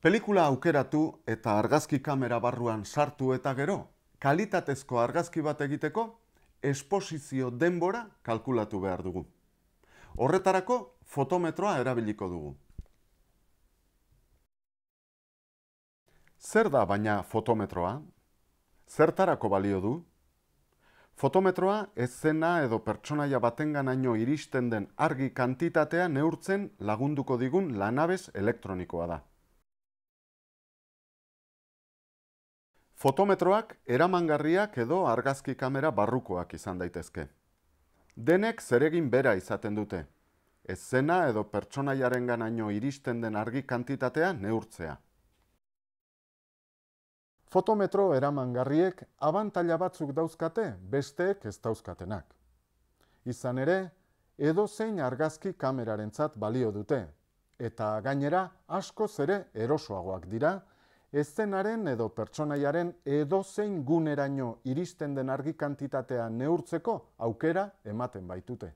Pelikula aukeratu eta argazki kamera barruan sartu eta gero, kalitatezko argazki bat egiteko, esposizio denbora kalkulatu behar dugu. Horretarako, fotometroa erabiliko dugu. Zer da baina fotometroa? Zertarako balio du? Fotometroa ez zena edo pertsonaia baten ganaino iristen den argi kantitatea neurtzen lagunduko digun lanabes elektronikoa da. Fotometroak eramangarriak edo argazki kamera barrukoak izan daitezke. Denek zeregin bera izaten dute. Ez edo pertsona jaren ganaino iristen den argi kantitatea neurtzea. Fotometro eramangarriek abantaila batzuk dauzkate besteek ez dauzkatenak. Izan ere, edo zein argazki kamerarentzat balio dute, eta gainera asko zere erosoagoak dira, eszenaren edo pertsonaiaren edo zein guneraino iristen den argi kantitatea neurtzeko aukera ematen baitute.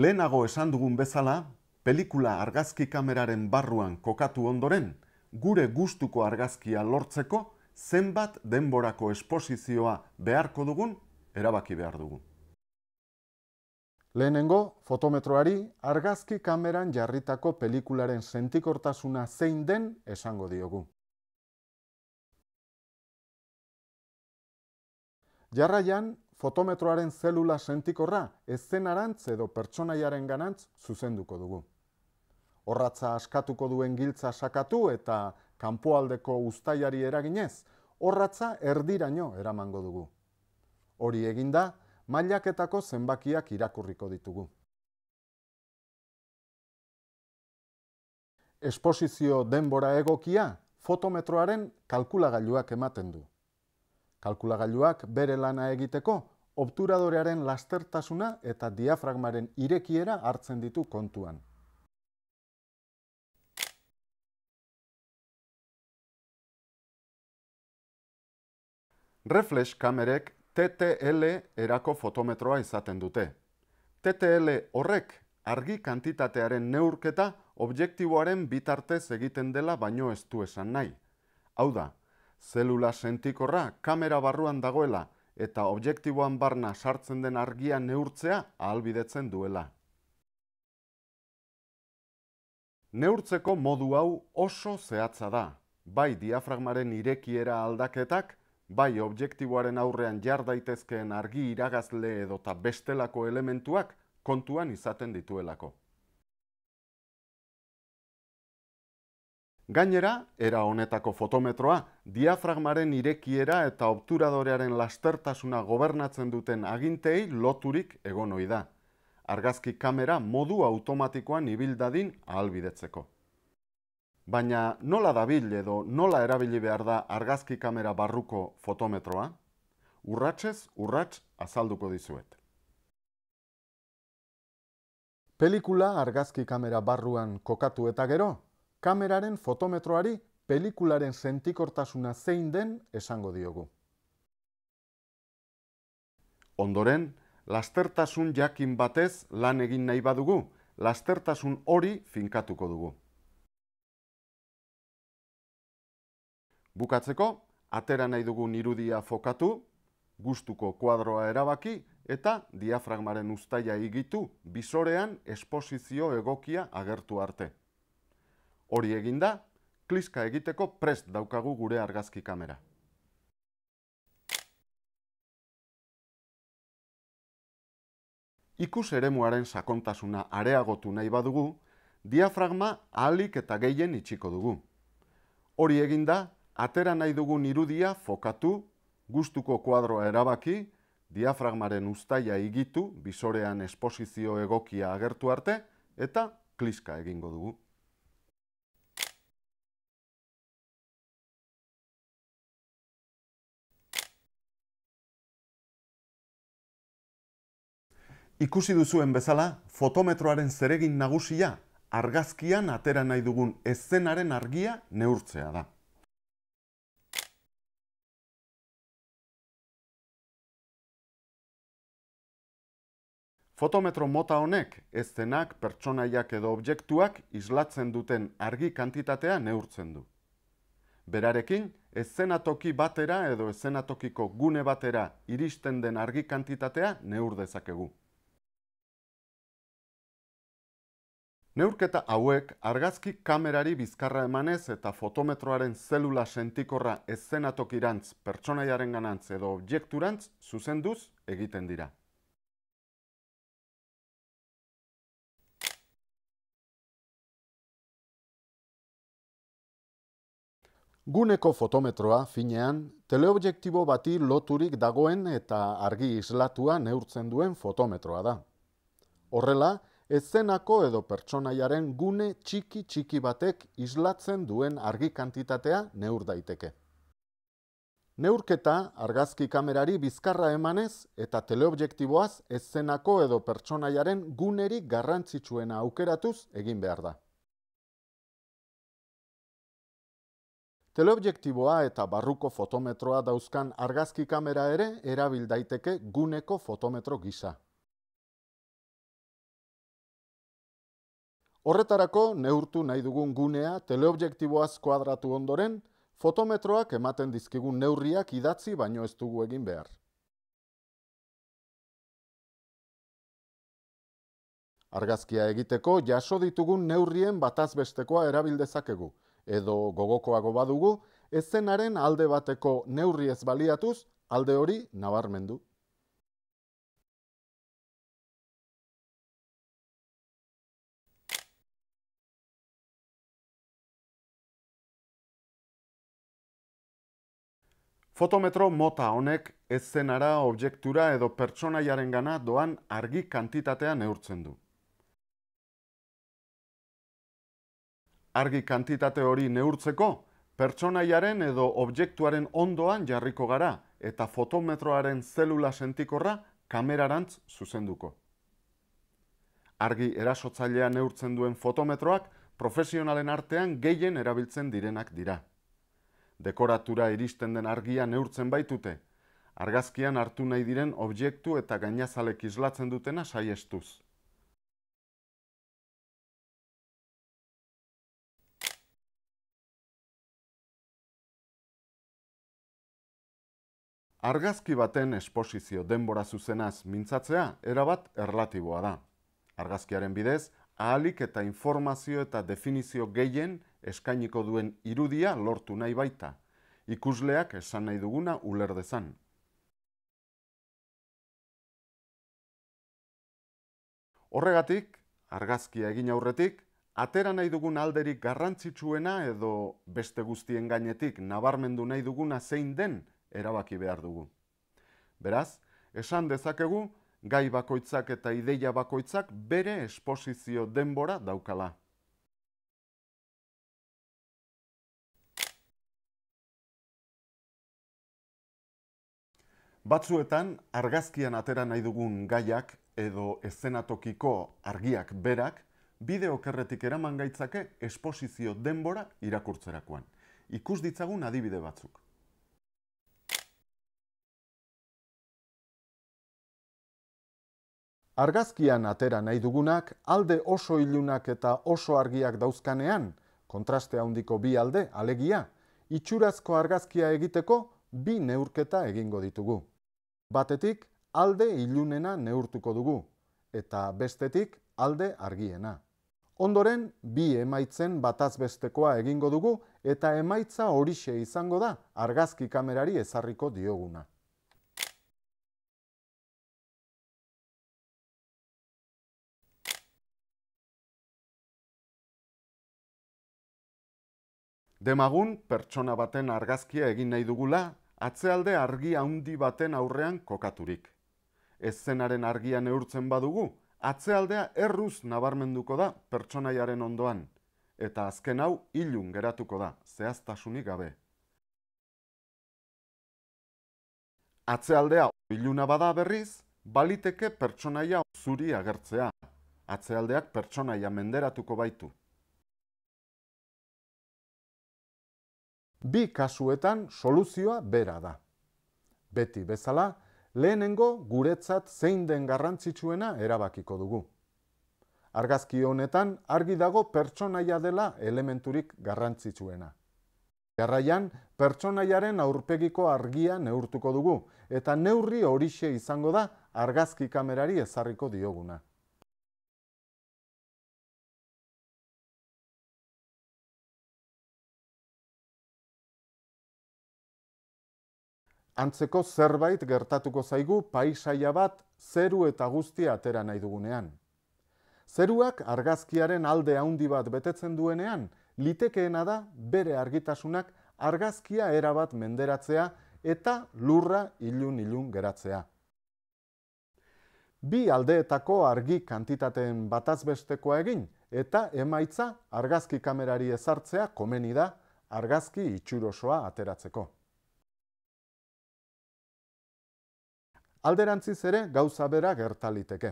Lehenago esan dugun bezala, pelikula argazki kameraren barruan kokatu ondoren, gure gustuko argazkia lortzeko zenbat denborako esposizioa beharko dugun erabaki behar dugun. Lehenengo, fotometroari argazki kameran jarritako pelikularen sentikortasuna zein den esango diogu. Jarraian, fotometroaren zelula sentikorra eszenarantz edo pertsonaiaren ganantz zuzenduko dugu. Horratza askatuko duen giltza sakatu eta kanpoaldeko ustaiari eraginez, horratza erdiraino eramango dugu. Hori eginda, mailaketako zenbakiak irakurriko ditugu. Esposizio denbora egokia fotometroaren kalkulagailuak ematen du. Kalkulagailuak bere lana egiteko obturadorearen lastertasuna eta diafragmaren irekiera hartzen ditu kontuan. Reflex kamerek TTL erako fotometroa izaten dute. TTL horrek argi kantitatearen neurketa objektiboaren bitartez egiten dela baino ez du esan nahi. Hau da, zelula sentikorra kamera barruan dagoela eta objektiboan barna sartzen den argia neurtzea ahalbidetzen duela. Neurtzeko modu hau oso zehatza da, bai diafragmaren irekiera aldaketak bai objektiboaren aurrean jar daitezkeen argi iragazle edo ta bestelako elementuak kontuan izaten dituelako. Gainera, era honetako fotometroa, diafragmaren irekiera eta obturadorearen lastertasuna gobernatzen duten agintei loturik egonoi da. Argazki kamera modu automatikoan ibildadin ahalbidetzeko. Baina nola dabil edo nola erabili behar da argazki kamera barruko fotometroa? Urratsez urrats azalduko dizuet. Pelikula argazki kamera barruan kokatu eta gero, kameraren fotometroari pelikularen sentikortasuna zein den esango diogu. Ondoren, lastertasun jakin batez lan egin nahi badugu, lastertasun hori finkatuko dugu. Bukatzeko, atera nahi dugu irudia fokatu, gustuko kuadroa erabaki eta diafragmaren uztaila igitu bizorean esposizio egokia agertu arte. Hori eginda, kliska egiteko prest daukagu gure argazki kamera. Ikus muaren sakontasuna areagotu nahi badugu, diafragma ahalik eta gehien itxiko dugu. Hori eginda, atera nahi dugun irudia fokatu, gustuko kuadroa erabaki, diafragmaren ustaia igitu, bizorean esposizio egokia agertu arte, eta kliska egingo dugu. Ikusi duzuen bezala, fotometroaren zeregin nagusia, argazkian atera nahi dugun ezzenaren argia neurtzea da. Fotometro mota honek, ez denak pertsonaiak edo objektuak islatzen duten argi kantitatea neurtzen du. Berarekin, eszenatoki batera edo eszenatokiko gune batera iristen den argi kantitatea neur dezakegu. Neurketa hauek argazki kamerari bizkarra emanez eta fotometroaren zelula sentikorra eszenatokirantz, pertsonaiaren ganantz edo objekturantz zuzenduz egiten dira. Guneko fotometroa finean teleobjektibo bati loturik dagoen eta argi islatua neurtzen duen fotometroa da. Horrela, ezenako edo pertsonaiaren gune txiki txiki batek islatzen duen argi kantitatea neur daiteke. Neurketa argazki kamerari bizkarra emanez eta teleobjektiboaz ezenako edo pertsonaiaren gunerik garrantzitsuena aukeratuz egin behar da. Teleobjektiboa eta barruko fotometroa dauzkan argazki kamera ere erabil daiteke guneko fotometro gisa. Horretarako neurtu nahi dugun gunea teleobjektiboaz kuadratu ondoren, fotometroak ematen dizkigun neurriak idatzi baino ez dugu egin behar. Argazkia egiteko jaso ditugun neurrien batazbestekoa erabil dezakegu edo gogokoago badugu, ezenaren alde bateko neurri ez baliatuz, alde hori nabarmendu. Fotometro mota honek ezzenara objektura edo pertsonaiaren gana doan argi kantitatea neurtzen du. argi kantitate hori neurtzeko, pertsonaiaren edo objektuaren ondoan jarriko gara eta fotometroaren zelula sentikorra kamerarantz zuzenduko. Argi erasotzailea neurtzen duen fotometroak profesionalen artean gehien erabiltzen direnak dira. Dekoratura iristen den argia neurtzen baitute, argazkian hartu nahi diren objektu eta gainazalek islatzen dutena saiestuz. Argazki baten esposizio denbora zuzenaz mintzatzea erabat erlatiboa da. Argazkiaren bidez, ahalik eta informazio eta definizio gehien eskainiko duen irudia lortu nahi baita. Ikusleak esan nahi duguna uler dezan. Horregatik, argazkia egin aurretik, atera nahi dugun alderik garrantzitsuena edo beste guztien gainetik nabarmendu nahi duguna zein den erabaki behar dugu. Beraz, esan dezakegu, gai bakoitzak eta ideia bakoitzak bere esposizio denbora daukala. Batzuetan, argazkian atera nahi dugun gaiak edo eszenatokiko argiak berak, bideokerretik eraman gaitzake esposizio denbora irakurtzerakoan. Ikus ditzagun adibide batzuk. Argazkian atera nahi dugunak alde oso ilunak eta oso argiak dauzkanean, kontraste handiko bi alde, alegia, itxurazko argazkia egiteko bi neurketa egingo ditugu. Batetik alde ilunena neurtuko dugu eta bestetik alde argiena. Ondoren bi emaitzen batazbestekoa egingo dugu eta emaitza horixe izango da argazki kamerari ezarriko dioguna. Demagun, pertsona baten argazkia egin nahi dugula, atzealde argi handi baten aurrean kokaturik. Ezzenaren argia neurtzen badugu, atzealdea erruz nabarmenduko da pertsonaiaren ondoan, eta azken hau ilun geratuko da, zehaztasunik gabe. Atzealdea iluna bada berriz, baliteke pertsonaia zuri agertzea. Atzealdeak pertsonaia menderatuko baitu. bi kasuetan soluzioa bera da. Beti bezala, lehenengo guretzat zein den garrantzitsuena erabakiko dugu. Argazki honetan argi dago pertsonaia dela elementurik garrantzitsuena. Jarraian, pertsonaiaren aurpegiko argia neurtuko dugu eta neurri horixe izango da argazki kamerari ezarriko dioguna. antzeko zerbait gertatuko zaigu paisaia bat zeru eta guztia atera nahi dugunean. Zeruak argazkiaren alde handi bat betetzen duenean, litekeena da bere argitasunak argazkia erabat menderatzea eta lurra ilun-ilun geratzea. Bi aldeetako argi kantitateen batazbestekoa egin eta emaitza argazki kamerari ezartzea komeni da argazki itxurosoa ateratzeko. alderantziz ere gauza bera gertaliteke.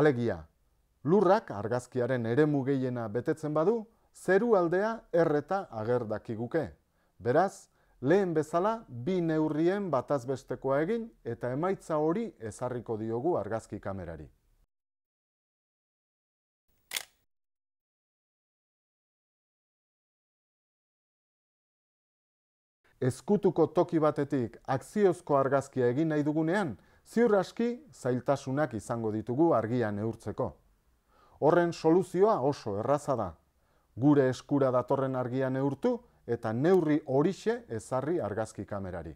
Alegia, lurrak argazkiaren ere mugeiena betetzen badu, zeru aldea erreta agerdakiguke. Beraz, lehen bezala bi neurrien batazbestekoa egin eta emaitza hori ezarriko diogu argazki kamerari. eskutuko toki batetik akziozko argazkia egin nahi dugunean, ziur aski zailtasunak izango ditugu argian neurtzeko. Horren soluzioa oso erraza da. Gure eskura datorren argian neurtu eta neurri horixe ezarri argazki kamerari.